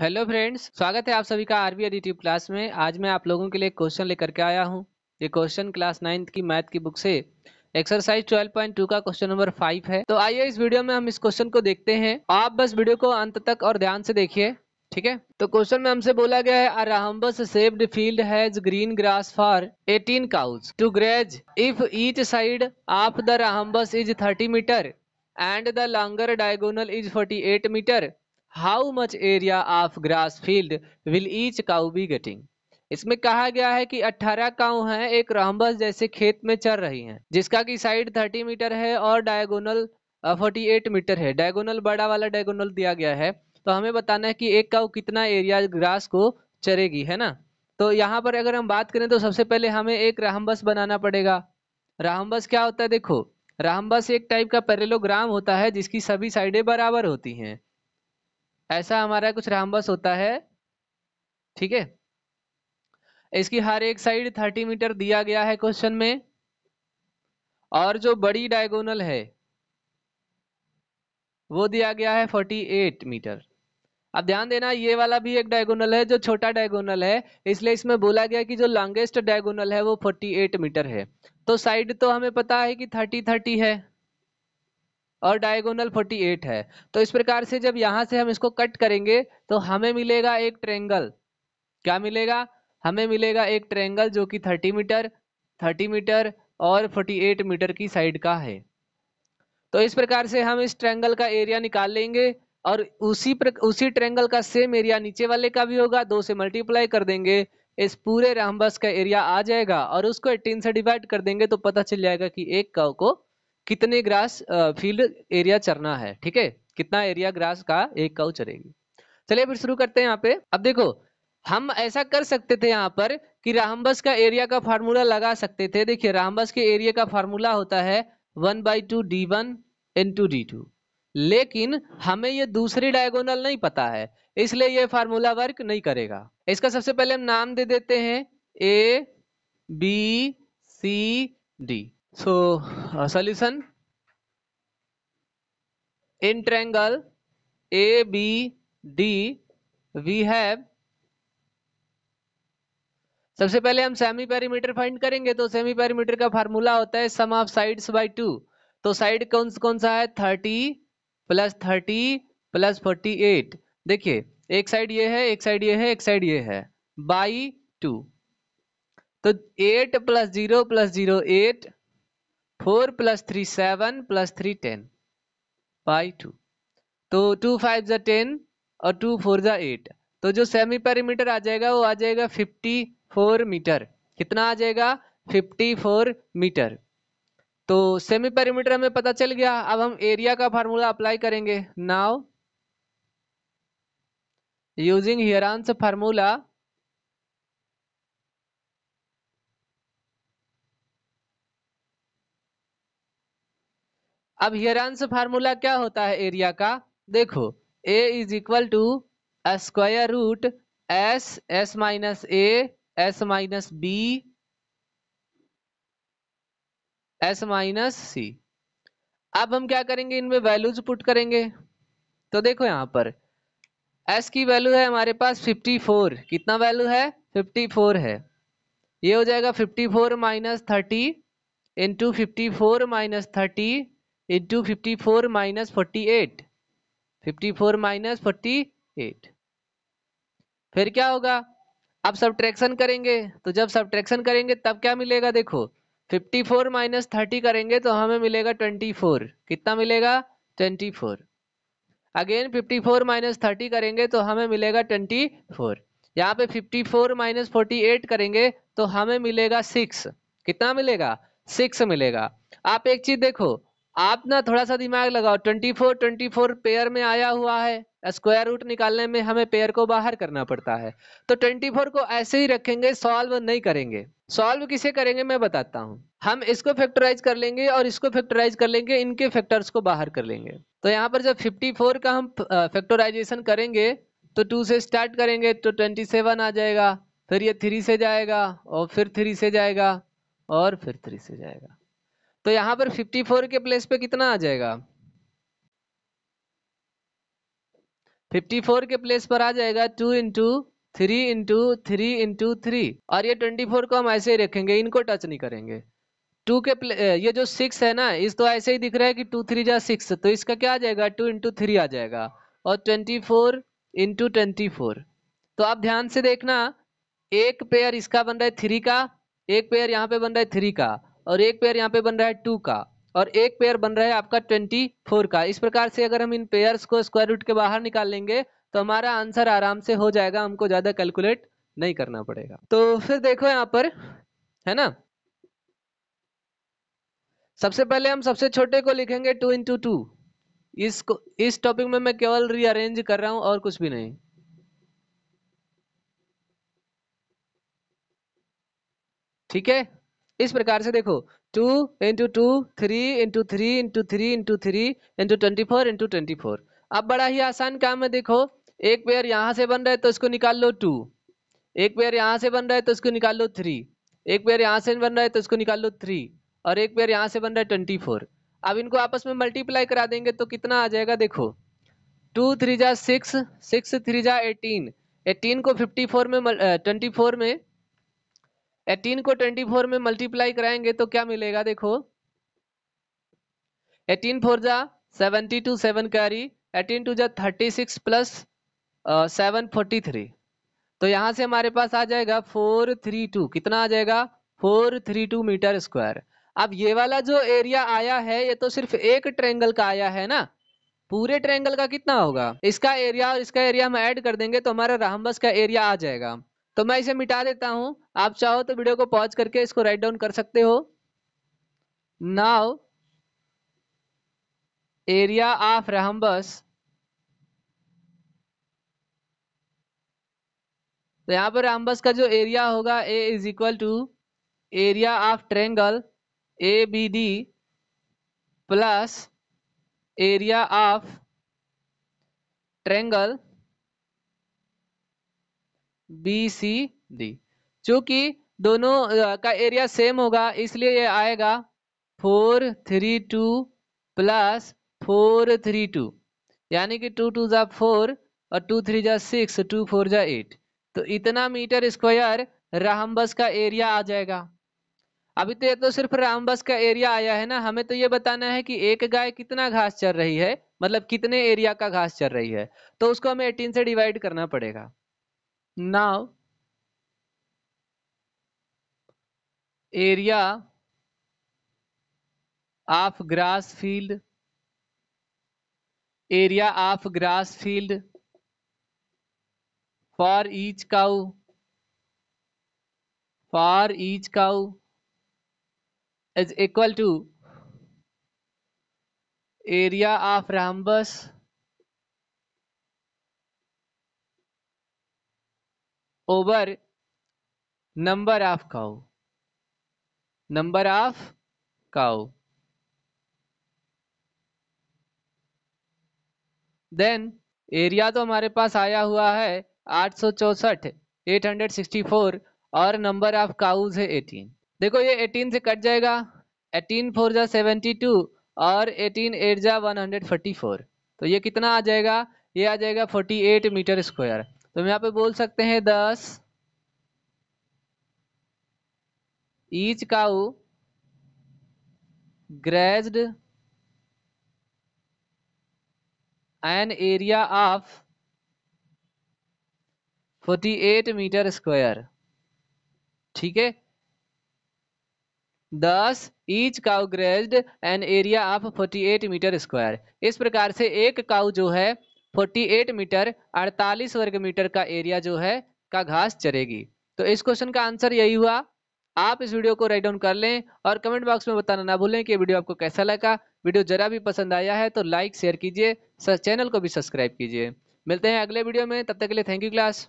hello friends स्वागत है आप सभी का आरबी एडिटिव क्लास में आज मैं आप लोगों के लिए क्वेश्चन लेकर के आया हूं ये क्वेश्चन क्लास नाइन्थ की मैथ की बुक से एक्सरसाइज 12.2 का क्वेश्चन नंबर फाइव है तो आइए इस वीडियो में हम इस क्वेश्चन को देखते हैं आप बस वीडियो को अंत तक और ध्यान से देखिए ठीक है तो क्वेश्चन में हमसे बोला गया है a rhombus shaped field has green grass for 18 cows to graze if each side of the rhombus is 30 metre and the longer diagonal is 48 metre how much area of grass field will each cow be getting इसमें कहा गया है कि 18 cow हैं एक रामबस जैसे खेत में चर रही हैं जिसका की साइड 30 मीटर है और डायगोनल 48 मीटर है डायगोनल बड़ा वाला डायगोनल दिया गया है तो हमें बताना है कि एक काउ कितना एरिया ग्रास को चरेगी है ना तो यहाँ पर अगर हम बात करें तो सबसे पहले हमें एक रामबस बनाना पड़ेगा रामबस क्या होता है देखो रामबस एक टाइप का पेरेलोग्राम होता है जिसकी सभी साइडें बराबर होती हैं ऐसा हमारा कुछ रामबस होता है ठीक है इसकी हर एक साइड 30 मीटर दिया गया है क्वेश्चन में और जो बड़ी डायगोनल है वो दिया गया है 48 मीटर अब ध्यान देना ये वाला भी एक डायगोनल है जो छोटा डायगोनल है इसलिए इसमें बोला गया कि जो लॉन्गेस्ट डायगोनल है वो 48 मीटर है तो साइड तो हमें पता है कि 30 30 है और डायगोनल 48 है तो इस प्रकार से जब यहां से हम इसको कट करेंगे तो हमें मिलेगा एक ट्रेंगल क्या मिलेगा हमें मिलेगा एक ट्रेंगल जो कि 30 मीटर 30 मीटर और 48 मीटर की साइड का है तो इस प्रकार से हम इस ट्रेंगल का एरिया निकाल लेंगे और उसी प्र, उसी ट्रेंगल का सेम एरिया नीचे वाले का भी होगा दो से मल्टीप्लाई कर देंगे इस पूरे रामबस का एरिया आ जाएगा और उसको 18 से डिवाइड कर देंगे तो पता चल जाएगा कि एक का को कितने ग्रास फील्ड एरिया चरना है ठीक है कितना एरिया ग्रास का एक काउ चरेगी चलिए फिर शुरू करते हैं यहाँ पे अब देखो हम ऐसा कर सकते थे यहाँ पर कि रामबस का एरिया का फार्मूला लगा सकते थे देखिए रामबस के एरिया का फार्मूला होता है one by two D one into D two लेकिन हमें ये दूसरी डायगोनल नहीं पता है इसलिए ये फार्मूला वर्क नहीं करेगा इसका सबसे पहले हम नाम दे देते हैं A B C D So uh, solution in triangle ABD we have सबसे पहले हम सेमी पेरीमीटर फाइंड करेंगे तो सेमी पेरीमीटर का फार्मूला होता है sum of sides by two तो साइड कौन कौन सा है thirty plus thirty plus forty eight देखिए एक साइड ये है एक साइड ये है एक साइड ये है बाई टू तो eight plus zero plus zero eight four plus three seven plus three ten by two तो टू फाइव ज़ा टेन और टू फोर ज़ा एट तो जो सेमी पेरीमीटर आ जाएगा वो आ जाएगा फिफ्टी फोर मीटर कितना आ जाएगा फिफ्टी फोर मीटर तो सेमी पेरीमीटर हमें पता चल गया अब हम एरिया का फार्मूला अप्लाई करेंगे नाउ यूजिंग हियरांस फार्मूला अब हियरांस फार्मूला क्या होता है एरिया का देखो A is equal to square root S S minus A S minus B S minus C अब हम क्या करेंगे इनमें वैल्यूज पुट करेंगे तो देखो यहाँ पर एस की वैल्यू है हमारे पास 54 कितना वैल्यू है 54 है ये हो जाएगा 54 four minus thirty into fifty four minus thirty into fifty four minus forty eight fifty four minus forty eight फिर क्या होगा अब सब्ट्रैक्शन करेंगे तो जब सब्ट्रैक्शन करेंगे तब क्या मिलेगा देखो 54 फोर माइनस थर्टी करेंगे तो हमें मिलेगा 24 कितना मिलेगा 24 अगेन 54 फोर माइनस थर्टी करेंगे तो हमें मिलेगा 24 फोर यहाँ पे 54 फोर माइनस फोर्टी करेंगे तो हमें मिलेगा 6 कितना मिलेगा 6 मिलेगा आप एक चीज देखो आप ना थोड़ा सा दिमाग लगाओ 24 24 पेयर में आया हुआ है स्क्वायर रूट निकालने में हमें पेयर को बाहर करना पड़ता है तो 24 को ऐसे ही रखेंगे सॉल्व नहीं करेंगे सॉल्व किसे करेंगे मैं बताता हूँ हम इसको फैक्टराइज कर लेंगे और इसको फैक्टराइज कर लेंगे इनके फैक्टर्स को बाहर कर लेंगे तो यहाँ पर जब फिफ्टी का हम फैक्टोराइजेशन करेंगे तो टू से स्टार्ट करेंगे तो ट्वेंटी आ जाएगा फिर ये थ्री से जाएगा और फिर थ्री से जाएगा और फिर थ्री से जाएगा तो यहां पर 54 के प्लेस पे कितना आ जाएगा 54 के प्लेस पर आ जाएगा 2 into three into three into three और ये 24 को हम ऐसे ही रखेंगे इनको टच नहीं करेंगे टू के ये जो सिक्स है ना इस तो ऐसे ही दिख रहा है कि टू थ्री जा सिक्स तो इसका क्या आ जाएगा टू इंटू थ्री आ जाएगा और twenty four into twenty four तो आप ध्यान से देखना एक पेयर इसका बन रहा है थ्री का एक पेयर यहाँ पे बन रहा है थ्री का और एक पेयर यहाँ पे बन रहा है टू का और एक पेयर बन रहा है आपका ट्वेंटी फोर का इस प्रकार से अगर हम इन पेयर्स को स्क्वायर रूट के बाहर निकाल लेंगे तो हमारा आंसर आराम से हो जाएगा हमको ज्यादा कैलकुलेट नहीं करना पड़ेगा तो फिर देखो यहाँ पर है ना सबसे पहले हम सबसे छोटे को लिखेंगे टू इंटू टू इसको इस टॉपिक में मैं केवल रीअरेंज कर रहा हूं और कुछ भी नहीं ठीक है इस प्रकार से देखो two into two three into three into three into three into twenty four into twenty four अब बड़ा ही आसान काम है देखो एक पेयर यहाँ से बन रहा है तो इसको निकाल लो टू एक पेयर यहाँ से बन रहा है तो इसको निकाल लो थ्री एक पेयर यहाँ से बन रहा है तो इसको निकाल लो थ्री और एक पेयर यहाँ से बन रहा है ट्वेंटी फोर अब इनको आपस में मल्टीप्लाई करा देंगे तो कितना आ जाएगा देखो टू थ्री जा सिक्स सिक्स थ्री जा एटीन एटीन को फिफ्टी फोर में ट्वेंटी uh, फोर में एटीन को ट्वेंटी फोर में मल्टीप्लाई कराएंगे तो क्या मिलेगा देखो एटीन फोर जा seventy two seven carry eighteen two जा thirty six plus seven forty three तो यहाँ से हमारे पास आ जाएगा फोर थ्री टू कितना आ जाएगा four three two metre square अब ये वाला जो एरिया आया है ये तो सिर्फ एक ट्रेंगल का आया है ना पूरे ट्रेंगल का कितना होगा इसका एरिया और इसका एरिया हम ऐड कर देंगे तो हमारा रामबस का एरिया आ जाएगा तो मैं इसे मिटा देता हूं आप चाहो तो वीडियो को पॉज करके इसको राइट डाउन कर सकते हो नाउ एरिया ऑफ रहम्बस तो यहां पर रामबस का जो एरिया होगा A is equal to area of triangle A B D plus area of triangle B C D चूंकि दोनों का एरिया सेम होगा इसलिए ये आएगा four three two plus four three two यानी कि टू टू जा फोर और टू थ्री जा सिक्स टू फोर जा एट तो इतना मीटर स्क्वायर रामबस का एरिया आ जाएगा अभी तो ये तो सिर्फ रामबस का एरिया आया है ना हमें तो ये बताना है कि एक गाय कितना घास चर रही है मतलब कितने एरिया का घास चर रही है तो उसको हमें एटीन से डिवाइड करना पड़ेगा now area of grass field area of grass field for each cow for each cow is equal to area of rhombus over number of cow number of cow then area तो हमारे पास आया हुआ है आठ सौ चौसठ एट हंड्रेड सिक्सटी फोर और नंबर ऑफ काउज है एटीन देखो ये एटीन से कट जाएगा एटीन फोर जा सेवेंटी टू और एटीन एट जा वन हंड्रेड फोर्टी फोर तो ये कितना आ जाएगा ये आ जाएगा फोर्टी एट मीटर स्क्वायर तो हम यहाँ पे बोल सकते हैं thus each cow grazed an area of 48 metre square ठीक है thus each cow grazed an area of 48 metre square इस प्रकार से एक काउ जो है 48 मीटर 48 वर्ग मीटर का एरिया जो है का घास चरेगी तो इस क्वेश्चन का आंसर यही हुआ आप इस वीडियो को राइट डाउन कर लें और कमेंट बॉक्स में बताना ना भूलें कि वीडियो आपको कैसा लगा वीडियो जरा भी पसंद आया है तो लाइक शेयर कीजिए चैनल को भी सब्सक्राइब कीजिए मिलते हैं अगले वीडियो में तब तक के लिए थैंक यू क्लास